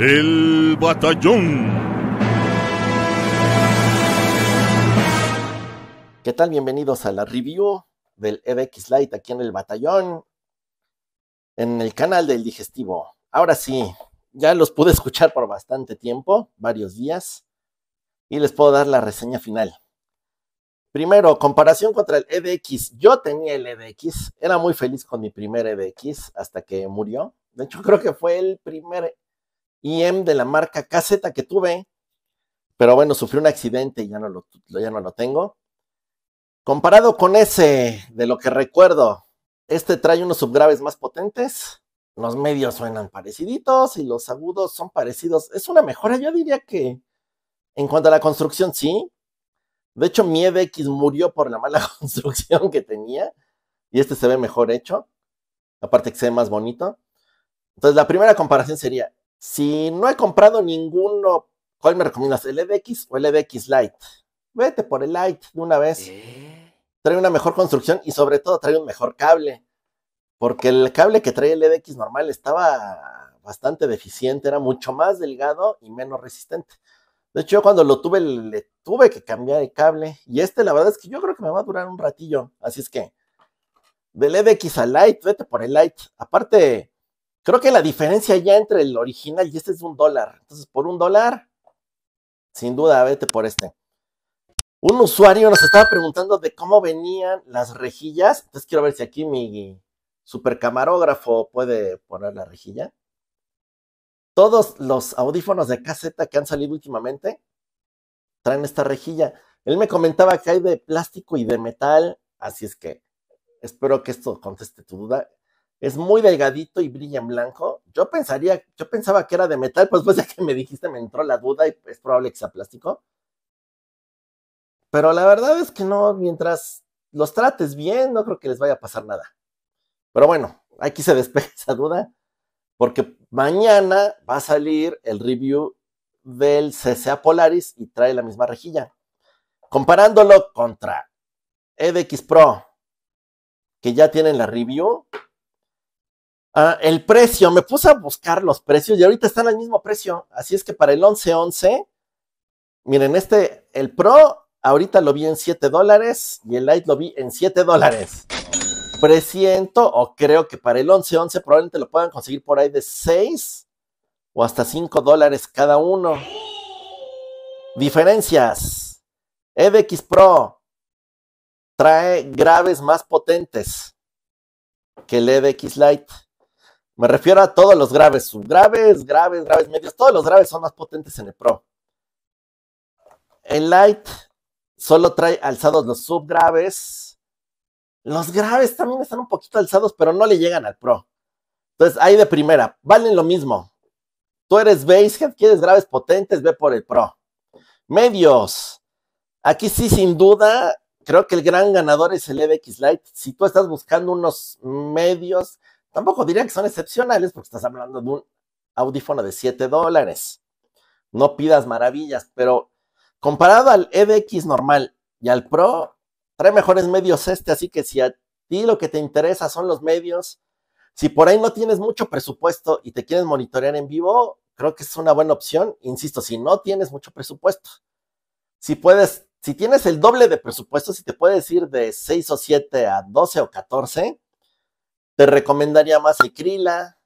El batallón. ¿Qué tal? Bienvenidos a la review del EDX Lite aquí en el batallón, en el canal del digestivo. Ahora sí, ya los pude escuchar por bastante tiempo, varios días, y les puedo dar la reseña final. Primero, comparación contra el EDX. Yo tenía el EDX, era muy feliz con mi primer EDX hasta que murió. De hecho, creo que fue el primer IM de la marca KZ que tuve, pero bueno, sufrí un accidente y ya no lo, ya no lo tengo. Comparado con ese, de lo que recuerdo, este trae unos subgraves más potentes. Los medios suenan pareciditos y los agudos son parecidos. Es una mejora, yo diría que en cuanto a la construcción, sí. De hecho, mi EDX murió por la mala construcción que tenía y este se ve mejor hecho. Aparte que se ve más bonito. Entonces, la primera comparación sería, si no he comprado ninguno, ¿cuál me recomiendas? ¿El e o el EDX Lite? Vete por el Lite de una vez. ¿Eh? Trae una mejor construcción y sobre todo trae un mejor cable. Porque el cable que trae el EDX normal estaba bastante deficiente, era mucho más delgado y menos resistente. De hecho, yo cuando lo tuve, le tuve que cambiar el cable. Y este, la verdad es que yo creo que me va a durar un ratillo. Así es que, del EDX al Lite, vete por el Lite. Aparte, Creo que la diferencia ya entre el original y este es un dólar. Entonces, por un dólar, sin duda, vete por este. Un usuario nos estaba preguntando de cómo venían las rejillas. Entonces, quiero ver si aquí mi super camarógrafo puede poner la rejilla. Todos los audífonos de caseta que han salido últimamente traen esta rejilla. Él me comentaba que hay de plástico y de metal, así es que espero que esto conteste tu duda es muy delgadito y brilla en blanco. Yo pensaría, yo pensaba que era de metal, pues después de que me dijiste me entró la duda y es probable que sea plástico. Pero la verdad es que no, mientras los trates bien, no creo que les vaya a pasar nada. Pero bueno, aquí se despeja esa duda, porque mañana va a salir el review del CCA Polaris y trae la misma rejilla. Comparándolo contra EDX Pro, que ya tienen la review, Ah, el precio, me puse a buscar los precios y ahorita están al mismo precio. Así es que para el 1111, miren, este, el Pro, ahorita lo vi en 7 dólares y el Lite lo vi en 7 dólares. Presiento o creo que para el 1111 probablemente lo puedan conseguir por ahí de 6 o hasta 5 dólares cada uno. Diferencias. EVX Pro trae graves más potentes que el EVX Lite me refiero a todos los graves, subgraves, graves, graves medios. Todos los graves son más potentes en el Pro. El Light solo trae alzados los subgraves. Los graves también están un poquito alzados, pero no le llegan al Pro. Entonces, ahí de primera, valen lo mismo. Tú eres Basehead, quieres graves potentes, ve por el Pro. Medios. Aquí sí, sin duda, creo que el gran ganador es el EDX Light. Si tú estás buscando unos medios Tampoco diría que son excepcionales porque estás hablando de un audífono de 7 dólares. No pidas maravillas, pero comparado al EDX normal y al Pro, trae mejores medios este, así que si a ti lo que te interesa son los medios, si por ahí no tienes mucho presupuesto y te quieres monitorear en vivo, creo que es una buena opción. Insisto, si no tienes mucho presupuesto, si puedes, si tienes el doble de presupuesto, si te puedes ir de 6 o 7 a 12 o 14, te recomendaría más Ecrila.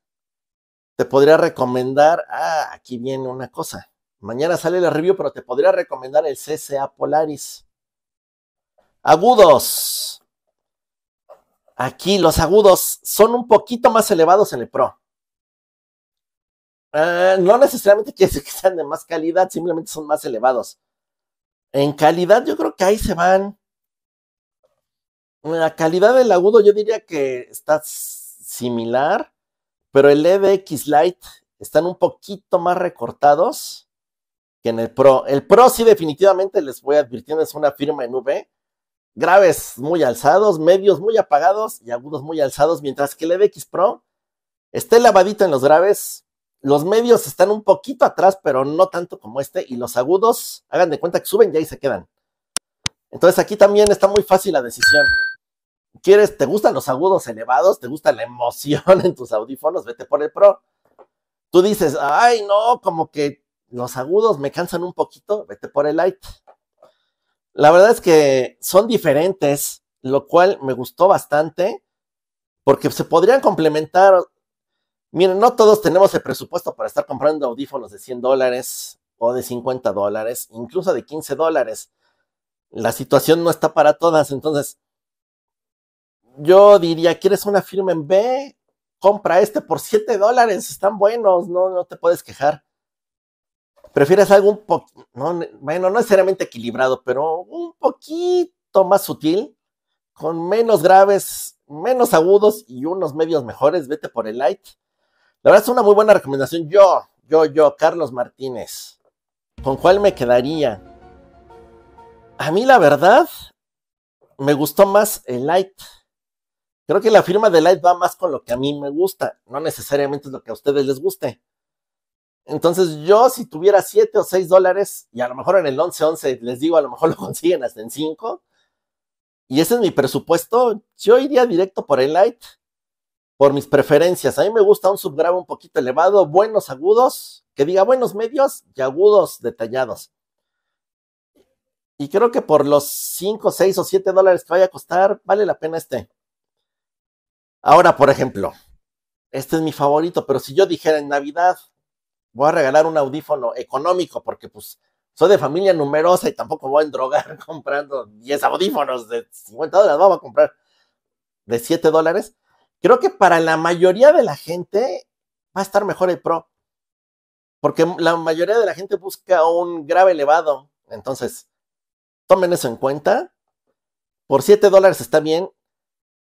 Te podría recomendar, ah, aquí viene una cosa. Mañana sale la review, pero te podría recomendar el CCA Polaris. Agudos. Aquí los agudos son un poquito más elevados en el Pro. Ah, no necesariamente quiere decir que sean de más calidad, simplemente son más elevados. En calidad yo creo que ahí se van la calidad del agudo yo diría que está similar, pero el EVX Lite están un poquito más recortados que en el Pro. El Pro sí definitivamente les voy advirtiendo, es una firma en V. Graves muy alzados, medios muy apagados y agudos muy alzados, mientras que el EVX Pro está lavadito en los graves. Los medios están un poquito atrás, pero no tanto como este. Y los agudos, hagan de cuenta que suben y ahí se quedan. Entonces aquí también está muy fácil la decisión. ¿Quieres, te gustan los agudos elevados? ¿Te gusta la emoción en tus audífonos? Vete por el Pro. Tú dices, ay, no, como que los agudos me cansan un poquito, vete por el Light. La verdad es que son diferentes, lo cual me gustó bastante, porque se podrían complementar. Miren, no todos tenemos el presupuesto para estar comprando audífonos de 100 dólares o de 50 dólares, incluso de 15 dólares. La situación no está para todas, entonces yo diría, ¿quieres una firma en B? Compra este por 7 dólares, están buenos, no, no te puedes quejar. Prefieres algo un poco, bueno, no necesariamente equilibrado, pero un poquito más sutil, con menos graves, menos agudos y unos medios mejores, vete por el light. La verdad es una muy buena recomendación. Yo, yo, yo, Carlos Martínez. ¿Con cuál me quedaría? A mí la verdad, me gustó más el light. Creo que la firma de Light va más con lo que a mí me gusta, no necesariamente es lo que a ustedes les guste. Entonces yo si tuviera 7 o 6 dólares, y a lo mejor en el 11-11 les digo, a lo mejor lo consiguen hasta en 5, y ese es mi presupuesto, yo iría directo por el Light, por mis preferencias. A mí me gusta un subgrave un poquito elevado, buenos agudos, que diga buenos medios y agudos detallados. Y creo que por los 5, 6 o 7 dólares que vaya a costar, vale la pena este. Ahora, por ejemplo, este es mi favorito, pero si yo dijera en Navidad, voy a regalar un audífono económico, porque pues soy de familia numerosa y tampoco voy a drogar comprando 10 audífonos de 50 dólares, vamos a comprar de 7 dólares. Creo que para la mayoría de la gente va a estar mejor el Pro, porque la mayoría de la gente busca un grave elevado. Entonces, tomen eso en cuenta. Por 7 dólares está bien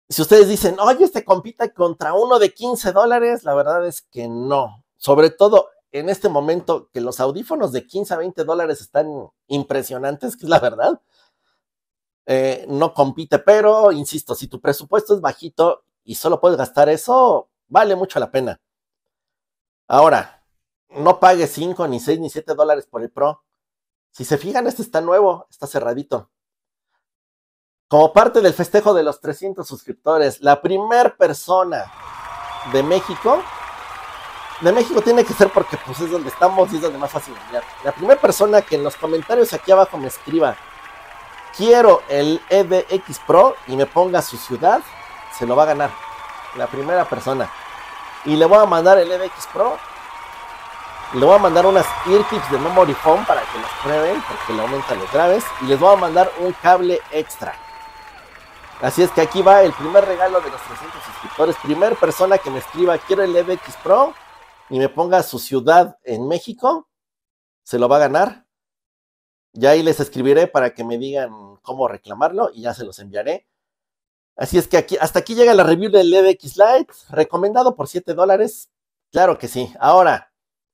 si ustedes dicen, oye, este compita contra uno de 15 dólares, la verdad es que no. Sobre todo en este momento que los audífonos de 15 a 20 dólares están impresionantes, que es la verdad. Eh, no compite, pero insisto, si tu presupuesto es bajito y solo puedes gastar eso, vale mucho la pena. Ahora, no pague 5, ni 6, ni 7 dólares por el Pro. Si se fijan, este está nuevo, está cerradito. Como parte del festejo de los 300 suscriptores, la primer persona de México, de México tiene que ser porque pues es donde estamos y es donde más fácil enviar. La primera persona que en los comentarios aquí abajo me escriba, quiero el EDX Pro y me ponga su ciudad, se lo va a ganar. La primera persona. Y le voy a mandar el EDX Pro. Le voy a mandar unas Ear Tips de memory foam para que las prueben, porque le aumentan los graves. Y les voy a mandar un cable extra Así es que aquí va el primer regalo de los 300 suscriptores. Primer persona que me escriba, quiero el X Pro y me ponga su ciudad en México, se lo va a ganar. Ya ahí les escribiré para que me digan cómo reclamarlo y ya se los enviaré. Así es que aquí, hasta aquí llega la review del EBX Lite, recomendado por 7 dólares. Claro que sí. Ahora,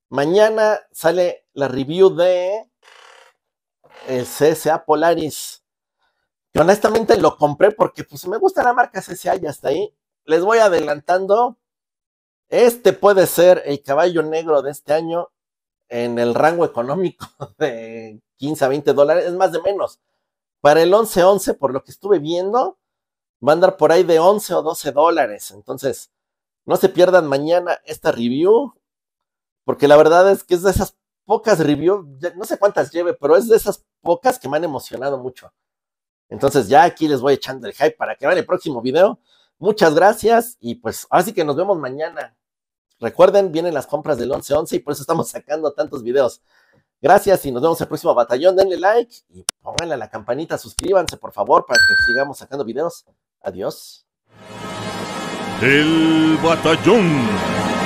mañana sale la review de el CSA Polaris honestamente lo compré porque pues me gusta la marca CCA y hasta ahí. Les voy adelantando. Este puede ser el caballo negro de este año en el rango económico de 15 a 20 dólares, es más de menos. Para el 11-11, por lo que estuve viendo, va a andar por ahí de 11 o 12 dólares. Entonces, no se pierdan mañana esta review, porque la verdad es que es de esas pocas reviews, no sé cuántas lleve, pero es de esas pocas que me han emocionado mucho. Entonces ya aquí les voy echando el hype para que vean el próximo video. Muchas gracias y pues así que nos vemos mañana. Recuerden, vienen las compras del 11-11 y por eso estamos sacando tantos videos. Gracias y nos vemos el próximo batallón. Denle like y pónganle a la campanita, suscríbanse por favor para que sigamos sacando videos. Adiós. El batallón.